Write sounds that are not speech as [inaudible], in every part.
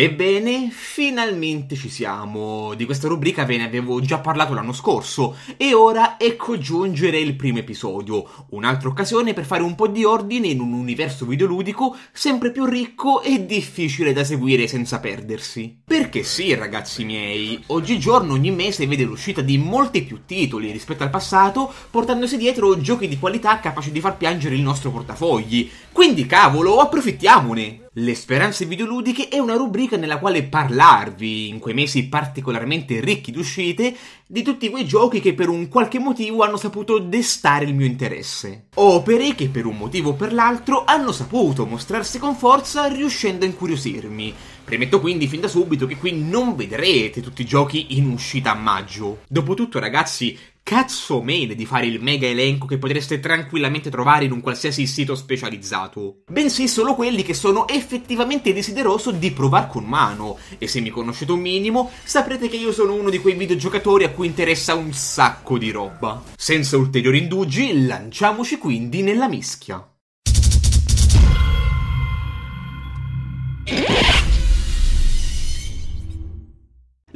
Ebbene, finalmente ci siamo. Di questa rubrica ve ne avevo già parlato l'anno scorso e ora ecco giungere il primo episodio, un'altra occasione per fare un po' di ordine in un universo videoludico sempre più ricco e difficile da seguire senza perdersi. Perché sì, ragazzi miei, oggigiorno ogni mese vede l'uscita di molti più titoli rispetto al passato, portandosi dietro giochi di qualità capaci di far piangere il nostro portafogli. Quindi cavolo, approfittiamone! le speranze videoludiche è una rubrica nella quale parlarvi, in quei mesi particolarmente ricchi di uscite, di tutti quei giochi che per un qualche motivo hanno saputo destare il mio interesse. Opere che per un motivo o per l'altro hanno saputo mostrarsi con forza riuscendo a incuriosirmi. Premetto quindi fin da subito che qui non vedrete tutti i giochi in uscita a maggio. Dopotutto ragazzi, cazzo mene di fare il mega elenco che potreste tranquillamente trovare in un qualsiasi sito specializzato, bensì solo quelli che sono effettivamente desideroso di provare con mano. E se mi conoscete un minimo, saprete che io sono uno di quei videogiocatori a cui interessa un sacco di roba. Senza ulteriori indugi, lanciamoci quindi nella mischia.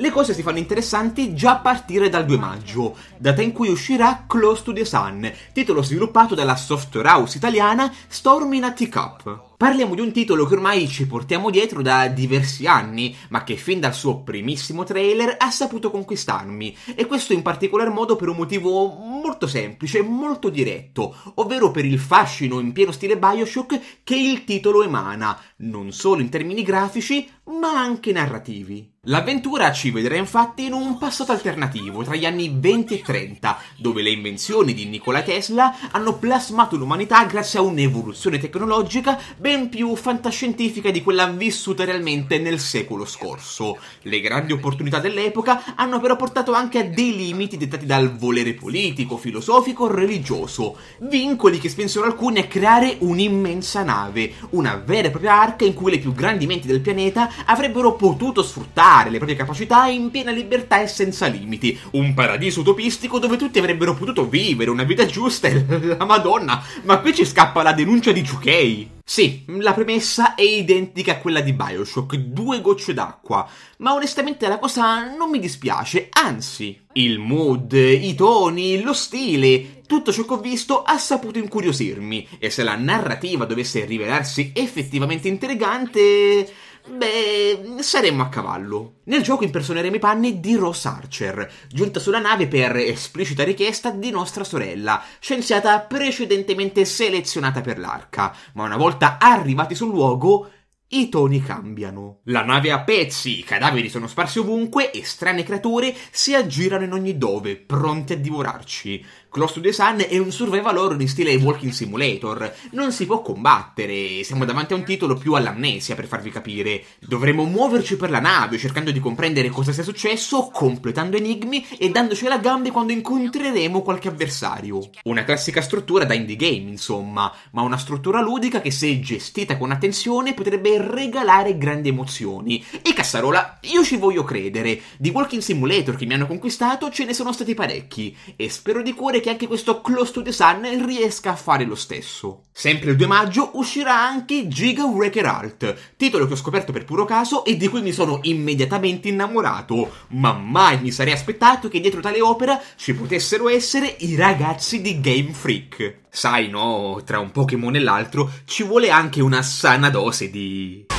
Le cose si fanno interessanti già a partire dal 2 maggio, data in cui uscirà Close to the Sun, titolo sviluppato dalla software house italiana Stormina Teacup. Parliamo di un titolo che ormai ci portiamo dietro da diversi anni, ma che fin dal suo primissimo trailer ha saputo conquistarmi, e questo in particolar modo per un motivo molto semplice e molto diretto, ovvero per il fascino in pieno stile Bioshock che il titolo emana, non solo in termini grafici, ma anche narrativi. L'avventura ci vedrà infatti in un passato alternativo tra gli anni 20 e 30, dove le invenzioni di Nikola Tesla hanno plasmato l'umanità grazie a un'evoluzione tecnologica ben più fantascientifica di quella vissuta realmente nel secolo scorso. Le grandi opportunità dell'epoca hanno però portato anche a dei limiti dettati dal volere politico, filosofico, religioso, vincoli che spensero alcuni a creare un'immensa nave, una vera e propria arca in cui le più grandi menti del pianeta avrebbero potuto sfruttare le proprie capacità in piena libertà e senza limiti. Un paradiso utopistico dove tutti avrebbero potuto vivere una vita giusta e [laughs] la madonna, ma qui ci scappa la denuncia di Giukei. Sì, la premessa è identica a quella di Bioshock, due gocce d'acqua, ma onestamente la cosa non mi dispiace, anzi, il mood, i toni, lo stile, tutto ciò che ho visto ha saputo incuriosirmi, e se la narrativa dovesse rivelarsi effettivamente intrigante... Beh, saremmo a cavallo. Nel gioco impersoneremo i panni di Ross Archer, giunta sulla nave per esplicita richiesta di nostra sorella, scienziata precedentemente selezionata per l'arca, ma una volta arrivati sul luogo i toni cambiano. La nave è a pezzi, i cadaveri sono sparsi ovunque e strane creature si aggirano in ogni dove, pronte a divorarci. Close to the Sun è un survival horror in stile Walking Simulator. Non si può combattere, siamo davanti a un titolo più all'amnesia per farvi capire. Dovremmo muoverci per la nave cercando di comprendere cosa sia successo, completando enigmi e dandoci la gambe quando incontreremo qualche avversario. Una classica struttura da indie game, insomma, ma una struttura ludica che se gestita con attenzione potrebbe regalare grandi emozioni. E Cassarola, io ci voglio credere. Di Walking Simulator che mi hanno conquistato ce ne sono stati parecchi e spero di cuore che anche questo Close to the Sun riesca a fare lo stesso. Sempre il 2 maggio uscirà anche Giga Wrecker Alt, titolo che ho scoperto per puro caso e di cui mi sono immediatamente innamorato, ma mai mi sarei aspettato che dietro tale opera ci potessero essere i ragazzi di Game Freak. Sai no, tra un Pokémon e l'altro ci vuole anche una sana dose di...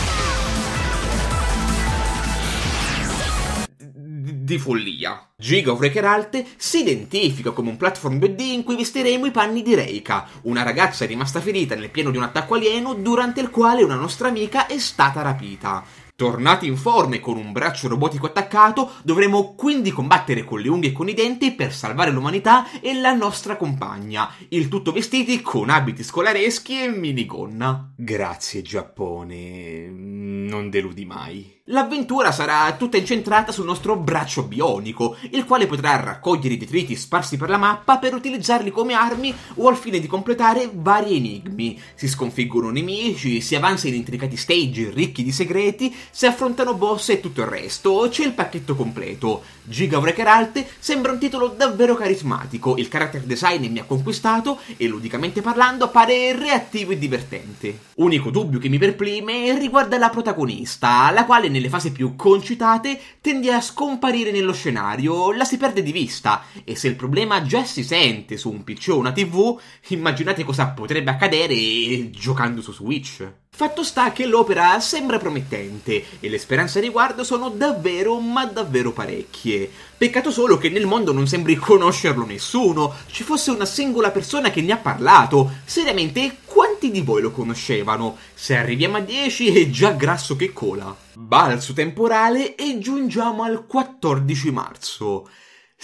di follia. Giga of Rekeralte si identifica come un platform 2D in cui vestiremo i panni di Reika, una ragazza rimasta ferita nel pieno di un attacco alieno durante il quale una nostra amica è stata rapita. Tornati in forme con un braccio robotico attaccato, dovremo quindi combattere con le unghie e con i denti per salvare l'umanità e la nostra compagna, il tutto vestiti con abiti scolareschi e minigonna. Grazie Giappone, non deludi mai. L'avventura sarà tutta incentrata sul nostro braccio bionico, il quale potrà raccogliere i detriti sparsi per la mappa per utilizzarli come armi o al fine di completare vari enigmi. Si sconfiggono nemici, si avanza in intricati stage ricchi di segreti, si affrontano boss e tutto il resto. C'è il pacchetto completo. Giga Wrecker sembra un titolo davvero carismatico, il character design mi ha conquistato e ludicamente parlando pare reattivo e divertente. Unico dubbio che mi perplime riguarda la protagonista, la quale nelle fasi più concitate tende a scomparire nello scenario, la si perde di vista e se il problema già si sente su un PC o una TV, immaginate cosa potrebbe accadere giocando su Switch. Fatto sta che l'opera sembra promettente e le speranze a riguardo sono davvero ma davvero parecchie. Peccato solo che nel mondo non sembri conoscerlo nessuno, ci fosse una singola persona che ne ha parlato. Seriamente quanti di voi lo conoscevano? Se arriviamo a 10 è già grasso che cola. Balzo temporale e giungiamo al 14 marzo.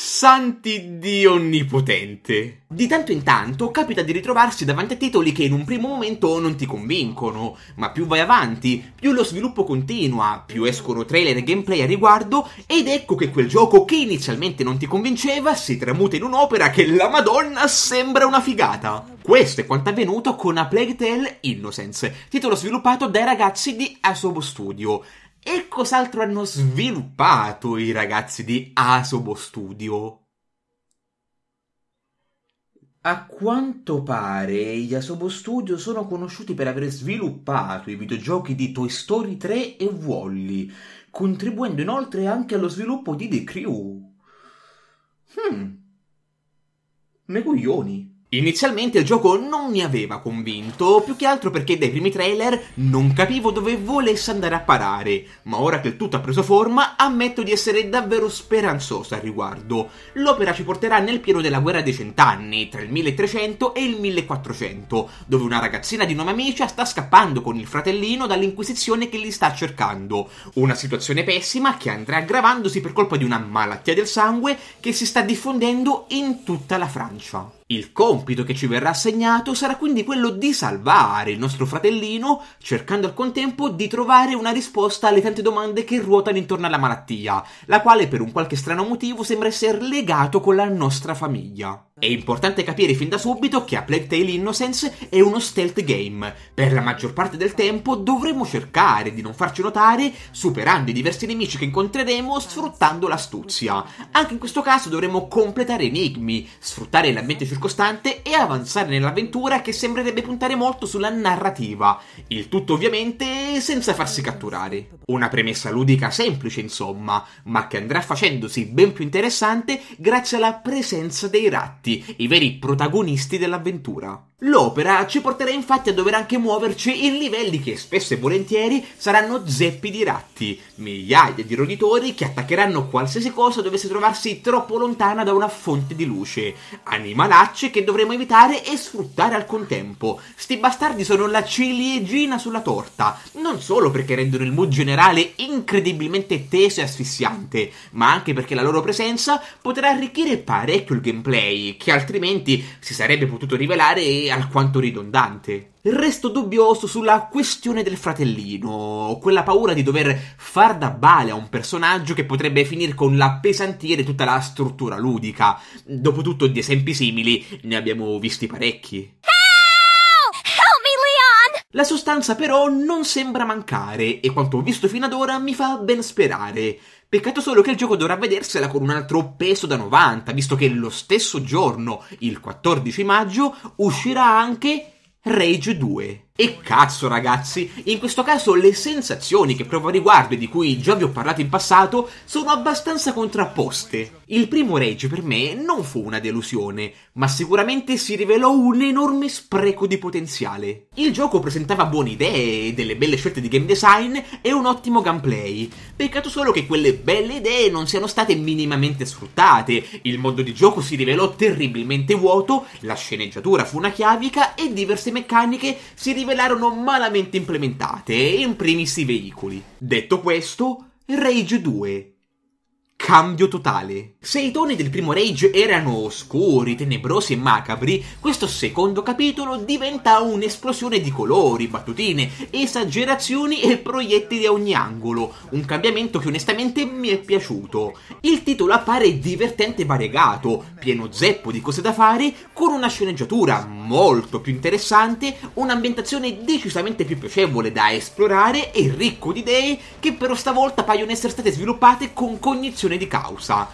Santi Dio Onnipotente. Di tanto in tanto capita di ritrovarsi davanti a titoli che in un primo momento non ti convincono, ma più vai avanti, più lo sviluppo continua, più escono trailer e gameplay a riguardo, ed ecco che quel gioco che inizialmente non ti convinceva si tramuta in un'opera che la Madonna sembra una figata. Questo è quanto avvenuto con A Plague Tale Innocence, titolo sviluppato dai ragazzi di Asobo Studio. E cos'altro hanno sviluppato i ragazzi di Asobo Studio? A quanto pare gli Asobo Studio sono conosciuti per aver sviluppato i videogiochi di Toy Story 3 e Wally, contribuendo inoltre anche allo sviluppo di The Crew. Hmm. Me Inizialmente il gioco non mi aveva convinto, più che altro perché dai primi trailer non capivo dove volesse andare a parare, ma ora che il tutto ha preso forma ammetto di essere davvero speranzoso al riguardo. L'opera ci porterà nel pieno della guerra dei cent'anni, tra il 1300 e il 1400, dove una ragazzina di nome Amicia sta scappando con il fratellino dall'inquisizione che li sta cercando. Una situazione pessima che andrà aggravandosi per colpa di una malattia del sangue che si sta diffondendo in tutta la Francia. Il compito che ci verrà assegnato sarà quindi quello di salvare il nostro fratellino, cercando al contempo di trovare una risposta alle tante domande che ruotano intorno alla malattia, la quale per un qualche strano motivo sembra essere legato con la nostra famiglia. È importante capire fin da subito che A Plague Tale Innocence è uno stealth game. Per la maggior parte del tempo dovremo cercare di non farci notare, superando i diversi nemici che incontreremo sfruttando l'astuzia. Anche in questo caso dovremo completare enigmi, sfruttare l'ambiente circostante e avanzare nell'avventura che sembrerebbe puntare molto sulla narrativa. Il tutto ovviamente senza farsi catturare. Una premessa ludica semplice insomma, ma che andrà facendosi ben più interessante grazie alla presenza dei ratti tutti i veri protagonisti dell'avventura. L'opera ci porterà infatti a dover anche muoverci in livelli che spesso e volentieri saranno zeppi di ratti, migliaia di roditori che attaccheranno qualsiasi cosa dovesse trovarsi troppo lontana da una fonte di luce, animalacce che dovremo evitare e sfruttare al contempo. Sti bastardi sono la ciliegina sulla torta, non solo perché rendono il mood generale incredibilmente teso e asfissiante, ma anche perché la loro presenza potrà arricchire parecchio il gameplay, che altrimenti si sarebbe potuto rivelare alquanto ridondante. Resto dubbioso sulla questione del fratellino, quella paura di dover far da bale a un personaggio che potrebbe finire con l'appesantire tutta la struttura ludica. Dopotutto di esempi simili ne abbiamo visti parecchi. La sostanza però non sembra mancare e quanto ho visto fino ad ora mi fa ben sperare. Peccato solo che il gioco dovrà vedersela con un altro peso da 90, visto che lo stesso giorno, il 14 maggio, uscirà anche Rage 2. E cazzo ragazzi, in questo caso le sensazioni che provo a riguardo e di cui già vi ho parlato in passato sono abbastanza contrapposte. Il primo Rage per me non fu una delusione, ma sicuramente si rivelò un enorme spreco di potenziale. Il gioco presentava buone idee, delle belle scelte di game design e un ottimo gameplay. Peccato solo che quelle belle idee non siano state minimamente sfruttate, il modo di gioco si rivelò terribilmente vuoto, la sceneggiatura fu una chiavica e diverse meccaniche si rivelarono rivelarono malamente implementate, in primis i veicoli. Detto questo, Rage 2 cambio totale. Se i toni del primo Rage erano oscuri, tenebrosi e macabri, questo secondo capitolo diventa un'esplosione di colori, battutine, esagerazioni e proiettili a ogni angolo, un cambiamento che onestamente mi è piaciuto. Il titolo appare divertente e variegato, pieno zeppo di cose da fare, con una sceneggiatura molto più interessante, un'ambientazione decisamente più piacevole da esplorare e ricco di idee che però stavolta paiono essere state sviluppate con cognizione cognizione di causa.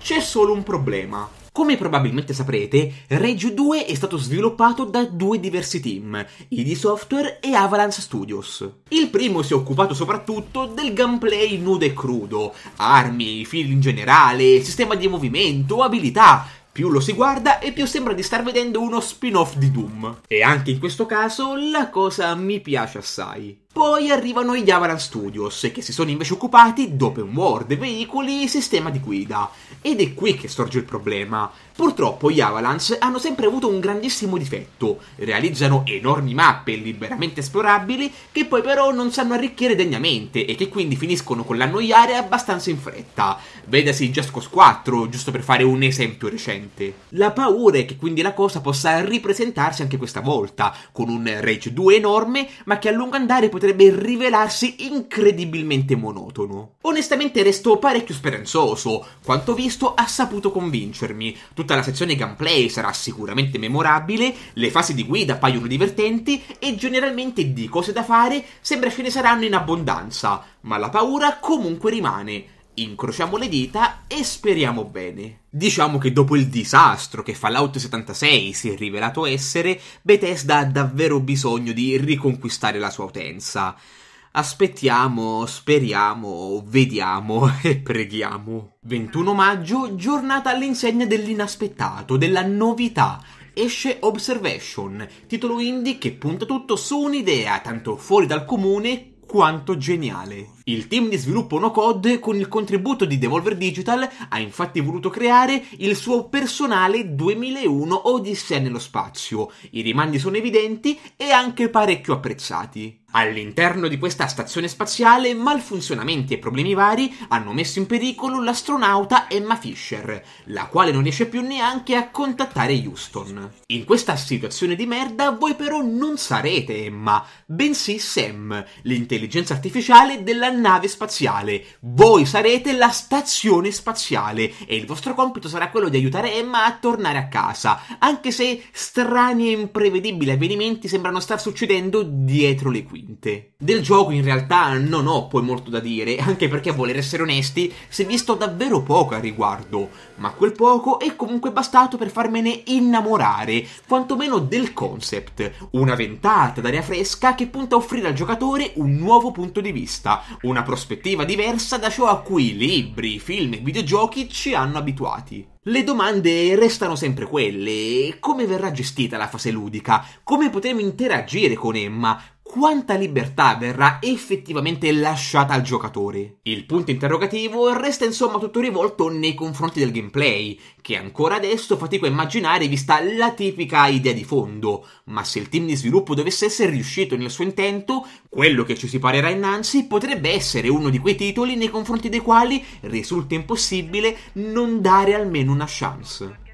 C'è solo un problema. Come probabilmente saprete, Regio 2 è stato sviluppato da due diversi team, ID Software e Avalanche Studios. Il primo si è occupato soprattutto del gameplay nudo e crudo, armi, fili in generale, sistema di movimento, abilità, più lo si guarda e più sembra di star vedendo uno spin-off di Doom. E anche in questo caso la cosa mi piace assai. Poi arrivano gli Avalan Studios, che si sono invece occupati d'open world, veicoli e sistema di guida. Ed è qui che sorge il problema. Purtroppo gli Avalanche hanno sempre avuto un grandissimo difetto. Realizzano enormi mappe liberamente esplorabili, che poi però non sanno arricchire degnamente e che quindi finiscono con l'annoiare abbastanza in fretta. Vedasi Just Cause 4, giusto per fare un esempio recente. La paura è che quindi la cosa possa ripresentarsi anche questa volta, con un Rage 2 enorme, ma che a lungo andare potrebbe potrebbe rivelarsi incredibilmente monotono. Onestamente resto parecchio speranzoso, quanto visto ha saputo convincermi. Tutta la sezione gameplay sarà sicuramente memorabile, le fasi di guida paiono divertenti e generalmente di cose da fare sembra ce ne saranno in abbondanza, ma la paura comunque rimane Incrociamo le dita e speriamo bene. Diciamo che dopo il disastro che Fallout 76 si è rivelato essere, Bethesda ha davvero bisogno di riconquistare la sua utenza. Aspettiamo, speriamo, vediamo [laughs] e preghiamo. 21 maggio, giornata all'insegna dell'inaspettato, della novità. Esce Observation, titolo indie che punta tutto su un'idea tanto fuori dal comune quanto geniale. Il team di sviluppo NoCode, con il contributo di Devolver Digital, ha infatti voluto creare il suo personale 2001 Odissea nello spazio. I rimandi sono evidenti e anche parecchio apprezzati. All'interno di questa stazione spaziale, malfunzionamenti e problemi vari hanno messo in pericolo l'astronauta Emma Fisher, la quale non riesce più neanche a contattare Houston. In questa situazione di merda, voi però non sarete Emma, bensì Sam, l'intelligenza artificiale della nave spaziale. Voi sarete la stazione spaziale e il vostro compito sarà quello di aiutare Emma a tornare a casa, anche se strani e imprevedibili avvenimenti sembrano star succedendo dietro le quinte. Del gioco in realtà non ho poi molto da dire, anche perché a voler essere onesti, si è visto davvero poco a riguardo ma quel poco è comunque bastato per farmene innamorare, quantomeno del concept, una ventata d'aria fresca che punta a offrire al giocatore un nuovo punto di vista, una prospettiva diversa da ciò a cui libri, film e videogiochi ci hanno abituati. Le domande restano sempre quelle. Come verrà gestita la fase ludica? Come potremo interagire con Emma? quanta libertà verrà effettivamente lasciata al giocatore. Il punto interrogativo resta insomma tutto rivolto nei confronti del gameplay, che ancora adesso fatico a immaginare vista la tipica idea di fondo, ma se il team di sviluppo dovesse essere riuscito nel suo intento, quello che ci si parerà innanzi potrebbe essere uno di quei titoli nei confronti dei quali risulta impossibile non dare almeno una chance.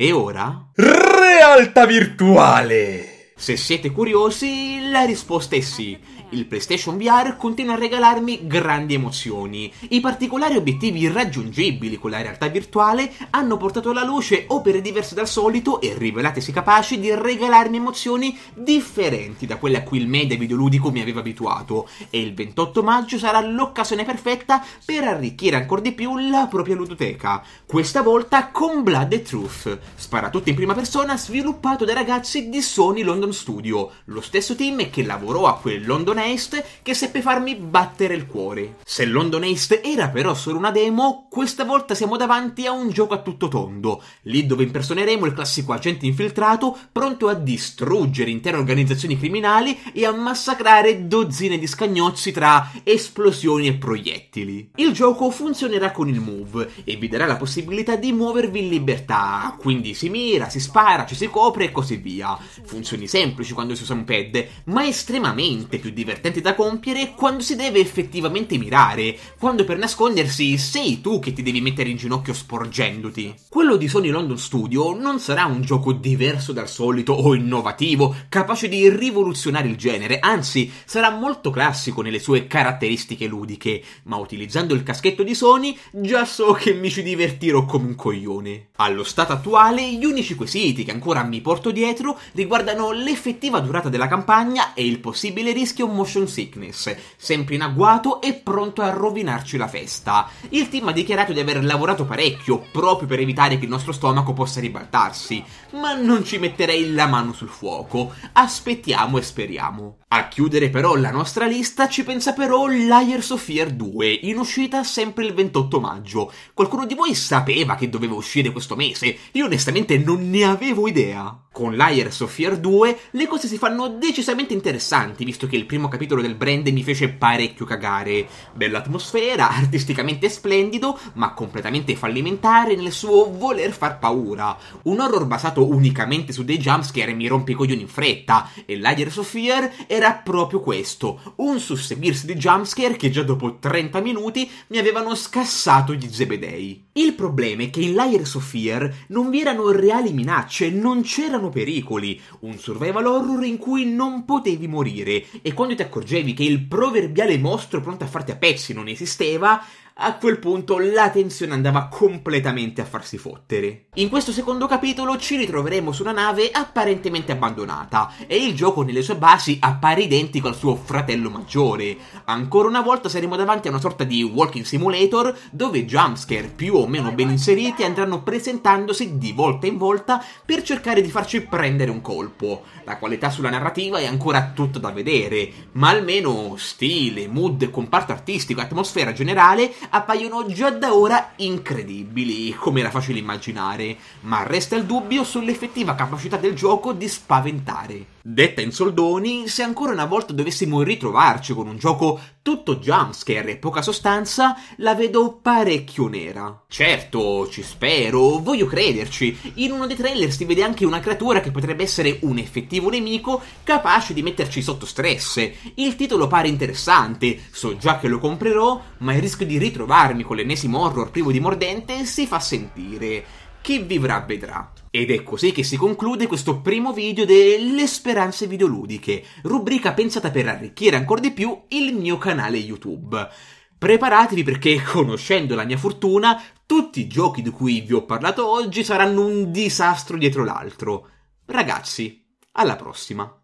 E ora? Realtà virtuale! Se siete curiosi, la risposta è sì il PlayStation VR continua a regalarmi grandi emozioni. I particolari obiettivi irraggiungibili con la realtà virtuale hanno portato alla luce opere diverse dal solito e rivelatesi capaci di regalarmi emozioni differenti da quelle a cui il media videoludico mi aveva abituato. E il 28 maggio sarà l'occasione perfetta per arricchire ancora di più la propria ludoteca. Questa volta con Blood and Truth, sparatutto in prima persona sviluppato dai ragazzi di Sony London Studio, lo stesso team che lavorò a quel London London che seppe farmi battere il cuore. Se London East era però solo una demo, questa volta siamo davanti a un gioco a tutto tondo, lì dove impersoneremo il classico agente infiltrato pronto a distruggere intere organizzazioni criminali e a massacrare dozzine di scagnozzi tra esplosioni e proiettili. Il gioco funzionerà con il move e vi darà la possibilità di muovervi in libertà, quindi si mira, si spara, ci si copre e così via. Funzioni semplici quando si usa un pad, ma estremamente più divertenti divertenti da compiere quando si deve effettivamente mirare, quando per nascondersi sei tu che ti devi mettere in ginocchio sporgendoti. Quello di Sony London Studio non sarà un gioco diverso dal solito o innovativo, capace di rivoluzionare il genere, anzi sarà molto classico nelle sue caratteristiche ludiche, ma utilizzando il caschetto di Sony già so che mi ci divertirò come un coglione. Allo stato attuale gli unici quesiti che ancora mi porto dietro riguardano l'effettiva durata della campagna e il possibile rischio motion sickness, sempre in agguato e pronto a rovinarci la festa. Il team ha dichiarato di aver lavorato parecchio proprio per evitare che il nostro stomaco possa ribaltarsi, ma non ci metterei la mano sul fuoco. Aspettiamo e speriamo. A chiudere però la nostra lista ci pensa però Liars of Fear 2, in uscita sempre il 28 maggio. Qualcuno di voi sapeva che doveva uscire questo mese? Io onestamente non ne avevo idea. Con Liars of Fear 2 le cose si fanno decisamente interessanti, visto che il primo capitolo del brand mi fece parecchio cagare. Bella atmosfera, [laughs] artisticamente splendido, ma completamente fallimentare nel suo voler far paura. Un horror basato unicamente su dei jumpscare mi rompe i coglioni in fretta, e Liars of Fear è era proprio questo, un susseguirsi di jumpscare che già dopo 30 minuti mi avevano scassato gli zebedei. Il problema è che in Layers of Fear non vi erano reali minacce, non c'erano pericoli, un survival horror in cui non potevi morire e quando ti accorgevi che il proverbiale mostro pronto a farti a pezzi non esisteva, a quel punto la tensione andava completamente a farsi fottere. In questo secondo capitolo ci ritroveremo su una nave apparentemente abbandonata e il gioco nelle sue basi appare identico al suo fratello maggiore. Ancora una volta saremo davanti a una sorta di walking simulator dove jumpscare più o meno ben inseriti andranno presentandosi di volta in volta per cercare di farci prendere un colpo. La qualità sulla narrativa è ancora tutta da vedere, ma almeno stile, mood, comparto artistico, atmosfera generale appaiono già da ora incredibili, come era facile immaginare, ma resta il dubbio sull'effettiva capacità del gioco di spaventare. Detta in soldoni, se ancora una volta dovessimo ritrovarci con un gioco tutto jumpscare e poca sostanza, la vedo parecchio nera. Certo, ci spero, voglio crederci. In uno dei trailer si vede anche una creatura che potrebbe essere un effettivo nemico capace di metterci sotto stress. Il titolo pare interessante, so già che lo comprerò, ma il rischio di ritrovarmi con l'ennesimo horror privo di mordente si fa sentire. Chi vivrà vedrà. Ed è così che si conclude questo primo video delle speranze videoludiche, rubrica pensata per arricchire ancora di più il mio canale YouTube. Preparatevi perché, [laughs] conoscendo la mia fortuna, tutti i giochi di cui vi ho parlato oggi saranno un disastro dietro l'altro. Ragazzi, alla prossima!